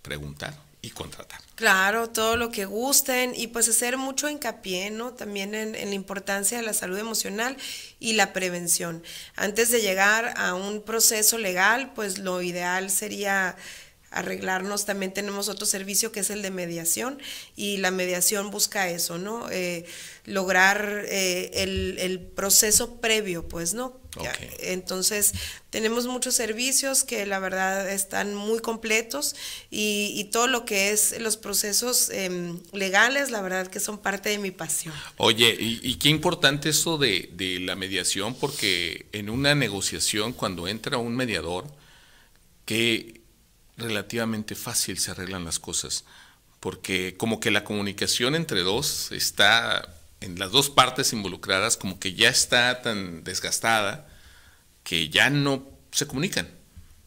preguntar y contratar. Claro, todo lo que gusten y pues hacer mucho hincapié, ¿no? También en, la importancia de la salud emocional y la prevención. Antes de llegar a un proceso legal, pues lo ideal sería arreglarnos. También tenemos otro servicio que es el de mediación y la mediación busca eso, ¿no? Eh, lograr eh, el, el proceso previo, pues, ¿no? Entonces, tenemos muchos servicios que la verdad están muy completos y, todo lo que es los procesos em, legales, la verdad que son parte de mi pasión. Oye, y, qué importante eso de, de, la mediación, porque en una negociación, cuando entra un mediador, que relativamente fácil se arreglan las cosas, porque como que la comunicación entre dos está en las dos partes involucradas como que ya está tan desgastada que ya no se comunican.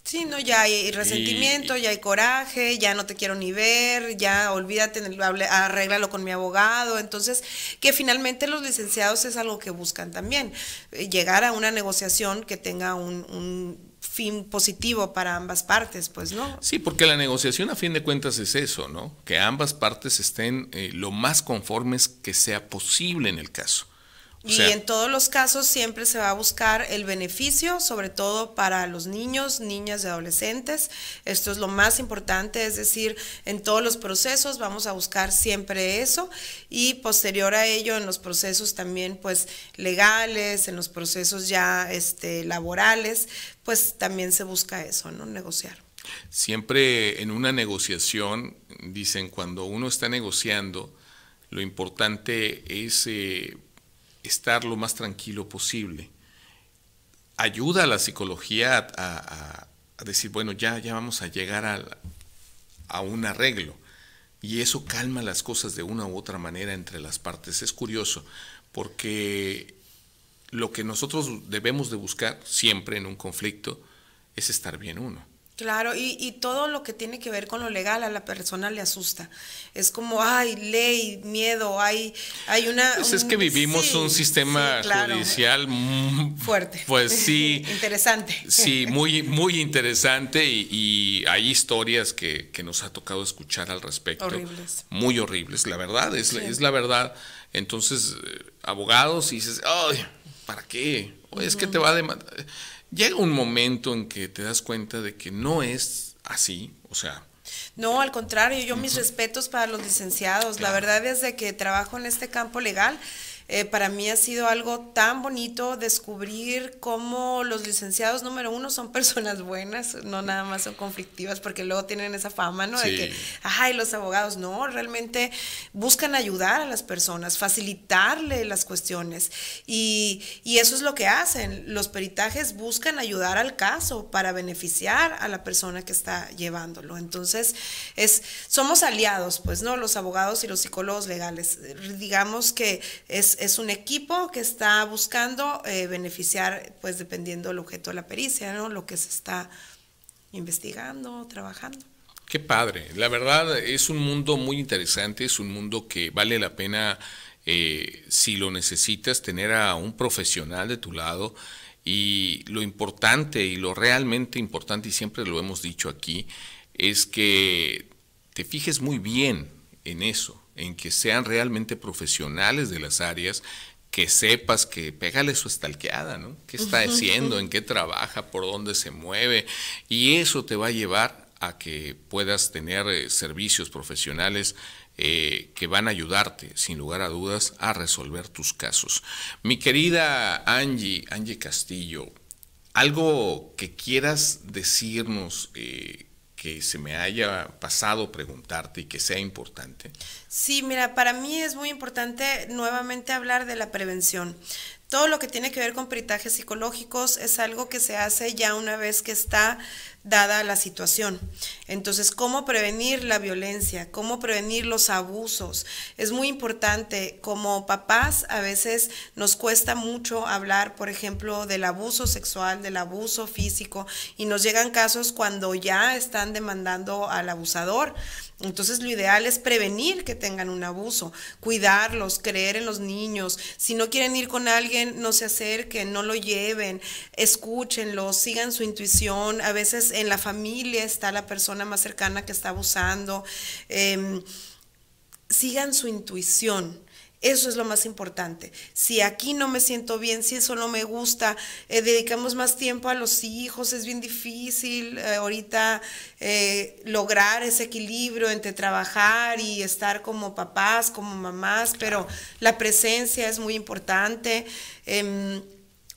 Sí, no, ya hay resentimiento, ya hay coraje, ya no te quiero ni ver, ya olvídate, arréglalo con mi abogado. Entonces, que finalmente los licenciados es algo que buscan también, eh, llegar a una negociación que tenga un fin positivo para ambas partes, pues, ¿no? Sí, porque la negociación a fin de cuentas es eso, ¿no? Que ambas partes estén eh, lo más conformes que sea posible en el caso y en todos los casos siempre se va a buscar el beneficio, sobre todo para los niños, niñas y adolescentes. Esto es lo más importante, es decir, en todos los procesos vamos a buscar siempre eso y posterior a ello en los procesos también pues legales, en los procesos ya este, laborales, pues también se busca eso, ¿no? Negociar. Siempre en una negociación, dicen, cuando uno está negociando, lo importante es... Eh, estar lo más tranquilo posible. Ayuda a la psicología a, decir, bueno, ya, ya vamos a llegar a, a un arreglo. Y eso calma las cosas de una u otra manera entre las partes. Es curioso, porque lo que nosotros debemos de buscar siempre en un conflicto es estar bien uno. Claro, y, y, todo lo que tiene que ver con lo legal a la persona le asusta. Es como, ay, ley, miedo, hay, hay una... Pues es que vivimos un sistema judicial mm, fuerte. Pues sí. interesante. Sí, muy, muy interesante y, hay historias que, nos ha tocado escuchar al respecto. Horribles. Muy horribles, la verdad, es, es la verdad. Entonces, eh, abogados, y dices, ay, ¿para qué? es que te va a demandar llega un momento en que te das cuenta de que no es así, o sea, no, al contrario, yo mis respetos para los licenciados. La verdad es de que trabajo en este campo legal eh, para mí ha sido algo tan bonito descubrir cómo los licenciados número uno son personas buenas, no nada más son conflictivas, porque luego tienen esa fama, ¿no? De que, ay, los abogados, no, realmente buscan ayudar a las personas, facilitarle las cuestiones. Y, y eso es lo que hacen. Los peritajes buscan ayudar al caso para beneficiar a la persona que está llevándolo. Entonces, es, somos aliados, pues, ¿no? Los abogados y los psicólogos legales. Digamos que es es, un equipo que está buscando eh, beneficiar, pues dependiendo del objeto de la pericia, Lo que se está investigando, trabajando. Qué padre. La verdad es un mundo muy interesante, es un mundo que vale la pena, eh, si lo necesitas, tener a un profesional de tu lado. Y lo importante y lo realmente importante, y siempre lo hemos dicho aquí, es que te fijes muy bien en eso en que sean realmente profesionales de las áreas, que sepas que pégale su estalqueada, ¿no? ¿Qué está haciendo? ¿En qué trabaja? ¿Por dónde se mueve? Y eso te va a llevar a que puedas tener eh, servicios profesionales eh, que van a ayudarte, sin lugar a dudas, a resolver tus casos. Mi querida Angie, Angie Castillo, algo que quieras decirnos eh, que se me haya pasado preguntarte y que sea importante? Sí, mira, para mí es muy importante nuevamente hablar de la prevención. Todo lo que tiene que ver con peritajes psicológicos es algo que se hace ya una vez que está dada la situación. Entonces, ¿cómo prevenir la violencia? ¿Cómo prevenir los abusos? Es muy importante. Como papás, a veces nos cuesta mucho hablar, por ejemplo, del abuso sexual, del abuso físico, y nos llegan casos cuando ya están demandando al abusador. Entonces lo ideal es prevenir que tengan un abuso, cuidarlos, creer en los niños. Si no quieren ir con alguien, no se acerquen, no lo lleven, escúchenlos, sigan su intuición. A veces en la familia está la persona más cercana que está abusando. Em, sigan su intuición eso es lo más importante. Si aquí no me siento bien, si eso no me gusta, eh, dedicamos más tiempo a los hijos, es bien difícil eh, ahorita eh, lograr ese equilibrio entre trabajar y estar como papás, como mamás, pero la presencia es muy importante. Em,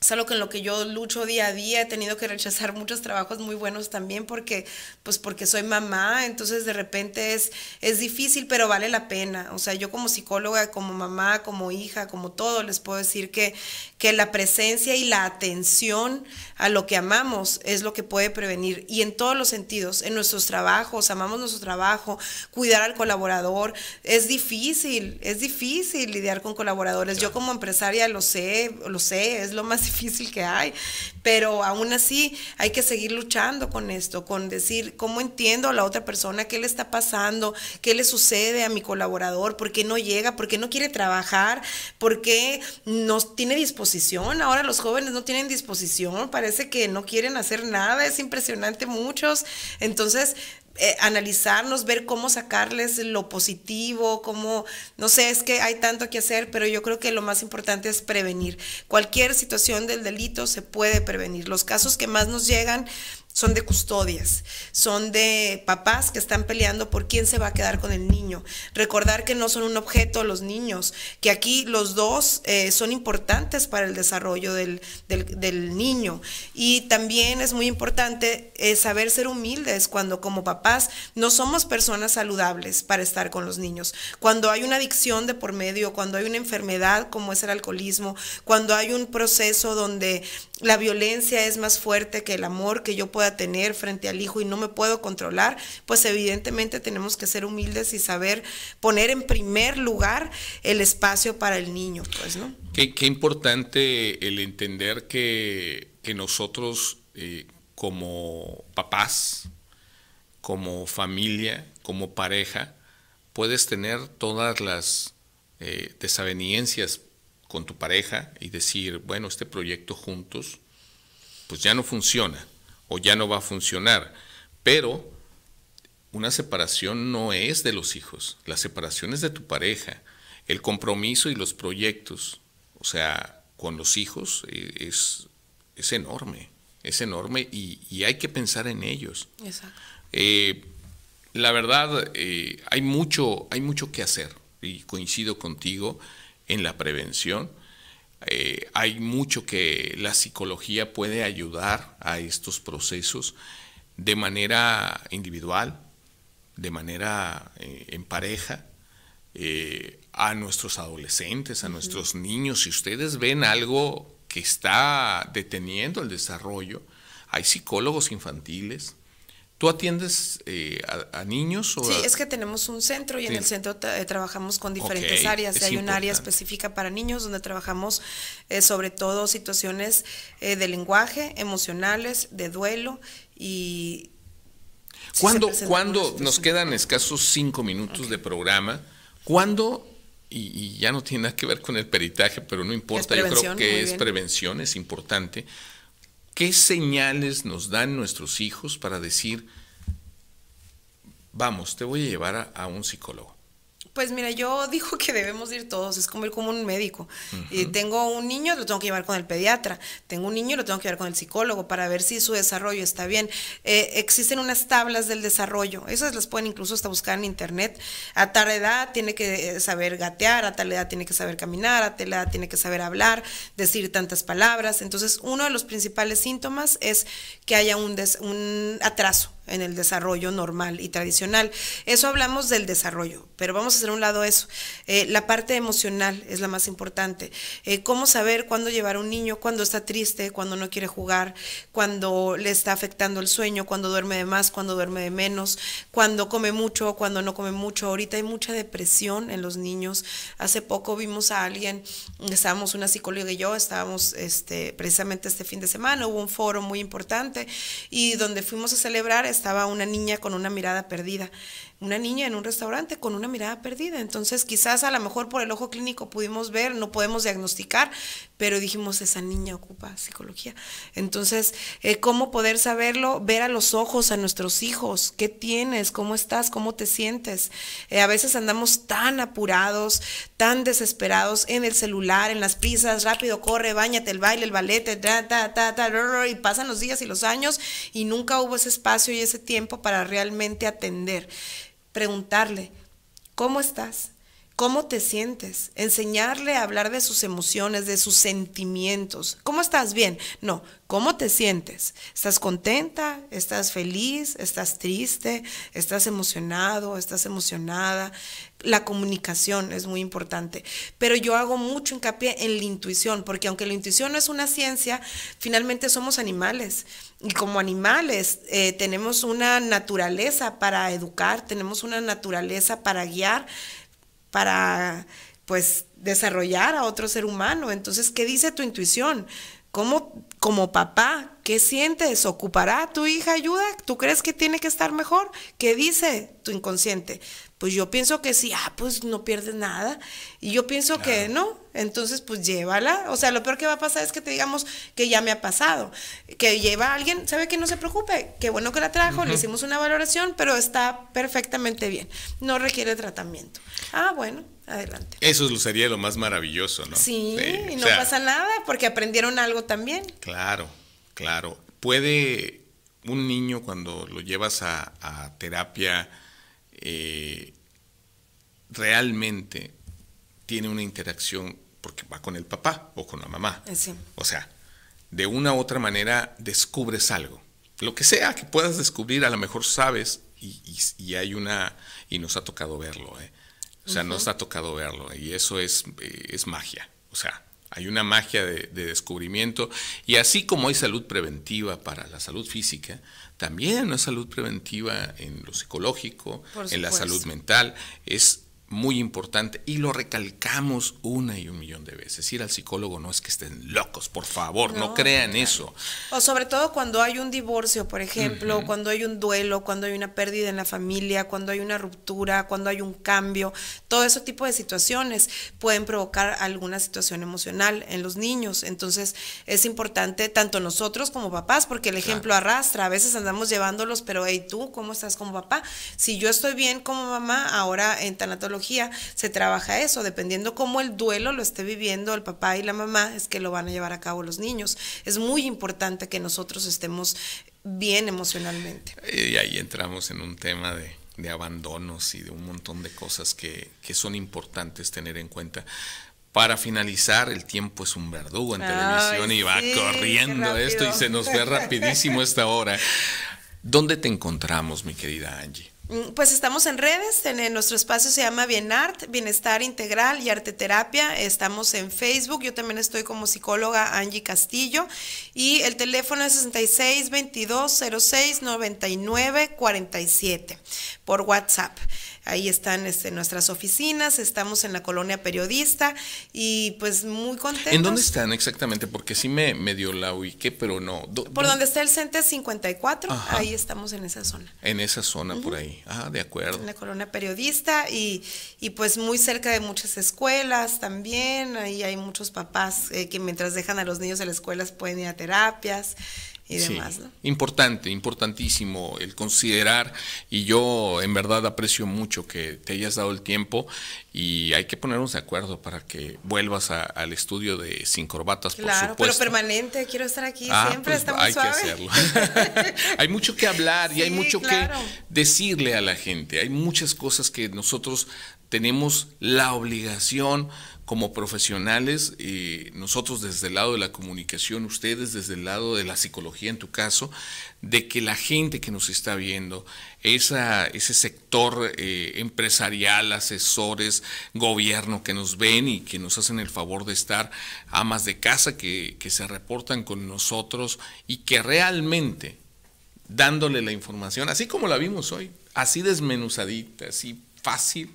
es algo en lo que yo lucho día a día, he tenido que rechazar muchos trabajos muy buenos también porque, pues porque soy mamá, entonces de repente es, es difícil, pero vale la pena. O sea, yo como psicóloga, como mamá, como hija, como todo, les puedo decir que, que la presencia y la atención a lo que amamos es lo que puede prevenir. Y en todos los sentidos, en nuestros trabajos, amamos nuestro trabajo, cuidar al colaborador, es difícil, es difícil lidiar con colaboradores. Yo como empresaria lo sé, lo sé, es lo más difícil que hay, pero aún así hay que seguir luchando con esto, con decir cómo entiendo a la otra persona, qué le está pasando, qué le sucede a mi colaborador, por qué no llega, por qué no quiere trabajar, por qué no tiene disposición. Ahora los jóvenes no tienen disposición, parece que no quieren hacer nada, es impresionante muchos. Entonces, eh, analizarnos, ver cómo sacarles lo positivo, cómo, no sé, es que hay tanto que hacer, pero yo creo que lo más importante es prevenir. Cualquier situación del delito se puede prevenir. Los casos que más nos llegan son de custodias, son de papás que están peleando por quién se va a quedar con el niño. Recordar que no son un objeto los niños, que aquí los dos eh, son importantes para el desarrollo del, niño. Y también es muy importante eh, saber ser humildes cuando como papás no somos personas saludables para estar con los niños. Cuando hay una adicción de por medio, cuando hay una enfermedad como es el alcoholismo, cuando hay un proceso donde la violencia es más fuerte que el amor que yo pueda tener frente al hijo y no me puedo controlar, pues evidentemente tenemos que ser humildes y saber poner en primer lugar el espacio para el niño, pues, Qué, importante el entender que, nosotros eh, como papás, como familia, como pareja, puedes tener todas las eh, desaveniencias con tu pareja y decir, bueno, este proyecto juntos, pues ya no funciona o ya no va a funcionar. Pero una separación no es de los hijos, la separación es de tu pareja. El compromiso y los proyectos, o sea, con los hijos eh, es, enorme, es enorme y, hay que pensar en ellos. Eh, la verdad, eh, hay, mucho, hay mucho que hacer y coincido contigo en la prevención. Eh, hay mucho que la psicología puede ayudar a estos procesos de manera individual, de manera eh, en pareja, eh, a nuestros adolescentes, a nuestros niños. Si ustedes ven algo que está deteniendo el desarrollo, hay psicólogos infantiles, ¿Tú atiendes eh, a, niños? O sí, es que tenemos un centro y en el centro eh, trabajamos con diferentes áreas. Hay un área específica para niños donde trabajamos eh, sobre todo situaciones de lenguaje, emocionales, de duelo y... cuando ¿Cuándo, nos quedan escasos cinco minutos de programa? ¿Cuándo y, y, ya no tiene nada que ver con el peritaje, pero no importa, yo creo que es prevención, es importante. ¿Qué señales nos dan nuestros hijos para decir, vamos, te voy a llevar a, un psicólogo? Pues mira, yo digo que debemos ir todos, es como ir como un médico. Y tengo un niño, lo tengo que llevar con el pediatra. Tengo un niño, lo tengo que llevar con el psicólogo para ver si su desarrollo está bien. Eh, existen unas tablas del desarrollo, esas las pueden incluso hasta buscar en internet. A tal edad tiene que eh, saber gatear, a tal edad tiene que saber caminar, a tal edad tiene que saber hablar, decir tantas palabras. Entonces, uno de los principales síntomas es que haya un, un atraso en el desarrollo normal y tradicional. Eso hablamos del desarrollo, pero vamos a hacer un lado eso. Eh, la parte emocional es la más importante. Eh, ¿Cómo saber cuándo llevar a un niño, cuando está triste, cuando no quiere jugar, cuando le está afectando el sueño, cuando duerme de más, cuando duerme de menos, cuando come mucho, cuando no come mucho? Ahorita hay mucha depresión en los niños. Hace poco vimos a alguien, estábamos una psicóloga y yo, estábamos este, precisamente este fin de semana, hubo un foro muy importante y donde fuimos a celebrar estaba una niña con una mirada perdida una niña en un restaurante con una mirada perdida. Entonces, quizás a lo mejor por el ojo clínico pudimos ver, no podemos diagnosticar, pero dijimos, esa niña ocupa psicología. Entonces, eh, ¿cómo poder saberlo? Ver a los ojos a nuestros hijos, qué tienes, cómo estás, cómo te sientes. Eh, a veces andamos tan apurados, tan desesperados en el celular, en las prisas, rápido, corre, bañate, el baile, el ballet, ta, ta, ta, ta, y pasan los días y los años y nunca hubo ese espacio y ese tiempo para realmente atender preguntarle, ¿cómo estás? ¿Cómo te sientes? Enseñarle a hablar de sus emociones, de sus sentimientos. ¿Cómo estás? Bien. No, ¿cómo te sientes? ¿Estás contenta? ¿Estás feliz? ¿Estás triste? ¿Estás emocionado? ¿Estás emocionada? la comunicación es muy importante, pero yo hago mucho hincapié en la intuición, porque aunque la intuición no es una ciencia, finalmente somos animales y como animales eh, tenemos una naturaleza para educar, tenemos una naturaleza para guiar, para pues desarrollar a otro ser humano. Entonces, ¿qué dice tu intuición? ¿Cómo, como papá, qué sientes? ¿Ocupará tu hija ayuda? ¿Tú crees que tiene que estar mejor? ¿Qué dice tu inconsciente? Pues yo pienso que sí, ah, pues no pierdes nada. Y yo pienso que no, entonces pues llévala. O sea, lo peor que va a pasar es que te digamos que ya me ha pasado, que lleva a alguien, sabe que no se preocupe, qué bueno que la trajo, le hicimos una valoración, pero está perfectamente bien, no requiere tratamiento. Ah, bueno. Adelante. Eso sería lo más maravilloso, ¿no? Sí, y no pasa nada porque aprendieron algo también. Claro, claro. Puede un niño cuando lo llevas a terapia eh, realmente tiene una interacción porque va con el papá o con la mamá. Eh, o sea, de una u otra manera descubres algo. Lo que sea que puedas descubrir, a lo mejor sabes y, hay una... y nos ha tocado verlo. ¿eh? O sea, nos ha tocado verlo y eso es, es magia. O sea, hay una magia de, descubrimiento y así como hay salud preventiva para la salud física, también hay salud preventiva en lo psicológico, en la salud mental. Es muy importante y lo recalcamos una y un millón de veces. Ir al psicólogo no es que estén locos, por favor, no, crean eso. O sobre todo cuando hay un divorcio, por ejemplo, cuando hay un duelo, cuando hay una pérdida en la familia, cuando hay una ruptura, cuando hay un cambio, todo ese tipo de situaciones pueden provocar alguna situación emocional en los niños. Entonces es importante tanto nosotros como papás, porque el ejemplo arrastra, a veces andamos llevándolos, pero hey, tú, ¿cómo estás como papá? Si yo estoy bien como mamá, ahora en tanatología se trabaja eso, dependiendo cómo el duelo lo esté viviendo el papá y la mamá, es que lo van a llevar a cabo los niños. Es muy importante que nosotros estemos bien emocionalmente. Eh, y ahí entramos en un tema de, abandonos y de un montón de cosas que, son importantes tener en cuenta. Para finalizar, el tiempo es un verdugo en televisión y va corriendo esto y se nos ve rapidísimo esta hora. ¿Dónde te encontramos, mi querida Angie? Mm, pues estamos en redes, en, nuestro espacio se llama Bienart, Bienestar Integral y Arte Terapia. Estamos en Facebook, yo también estoy como psicóloga Angie Castillo y el teléfono es 66 22 06 47 por WhatsApp. Ahí están este, nuestras oficinas, estamos en la colonia periodista y pues muy contentos. ¿En dónde están exactamente? Porque sí me, dio la ubiqué, pero no. por donde está el CENTE 54, ahí estamos en esa zona. En esa zona, por ahí. Ah, de acuerdo. En la colonia periodista y, pues muy cerca de muchas escuelas también. Ahí hay muchos papás eh, que mientras dejan a los niños en las escuelas pueden ir a terapias y demás. Importante, importantísimo el considerar y yo en verdad aprecio mucho que te hayas dado el tiempo y hay que ponernos de acuerdo para que vuelvas al estudio de Sin Corbatas, claro, por supuesto. pero permanente, quiero estar aquí ah, siempre, pues, está muy Hay que hacerlo. hay mucho que hablar y hay mucho que decirle a la gente, hay muchas cosas que nosotros tenemos la obligación como profesionales, nosotros desde el lado de la comunicación, ustedes desde el lado de la psicología en tu caso, de que la gente que nos está viendo, ese sector eh, empresarial, asesores, gobierno que nos ven y que nos hacen el favor de estar, amas de casa que, que se reportan con nosotros y que realmente dándole la información, así como la vimos hoy, así desmenuzadita, así fácil,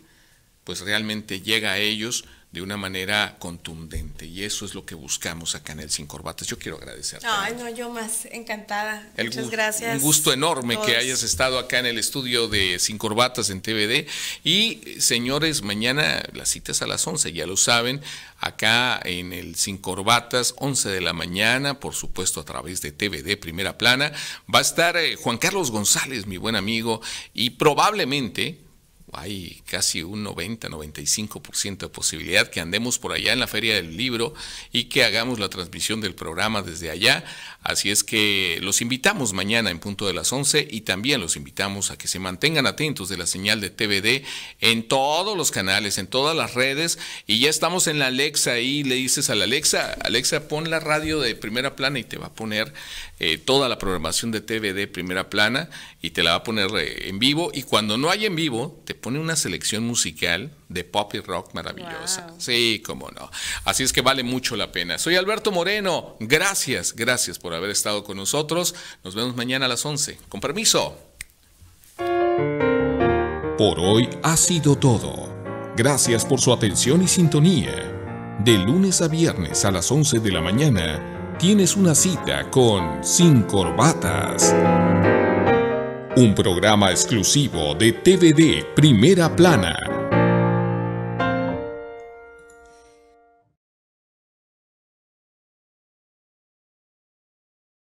pues realmente llega a ellos de una manera contundente. Y eso es lo que buscamos acá en el Sin Corbatas. Yo quiero agradecerte. Ay, no, yo más encantada. Muchas gracias. Un gusto enorme que hayas estado acá en el estudio de Sin Corbatas en TVD. Y señores, mañana las citas a las 11, ya lo saben, acá en el Sin Corbatas, 11 de la mañana, por supuesto a través de TVD Primera Plana, va a estar eh, Juan Carlos González, mi buen amigo, y probablemente hay casi un 90-95% de posibilidad que andemos por allá en la Feria del Libro y que hagamos la transmisión del programa desde allá. Así es que los invitamos mañana en punto de las 11 y también los invitamos a que se mantengan atentos de la señal de TVD en todos los canales, en todas las redes. Y ya estamos en la Alexa y le dices a la Alexa, Alexa, pon la radio de primera plana y te va a poner eh, toda la programación de TVD primera plana y te la va a poner eh, en vivo. Y cuando no hay en vivo, te pone una selección musical de pop y rock maravillosa. Sí, cómo no. Así es que vale mucho la pena. Soy Alberto Moreno. Gracias, gracias por haber estado con nosotros. Nos vemos mañana a las 11. Con permiso. Por hoy ha sido todo. Gracias por su atención y sintonía. De lunes a viernes a las 11 de la mañana tienes una cita con Sin Corbatas un programa exclusivo de TVD Primera Plana.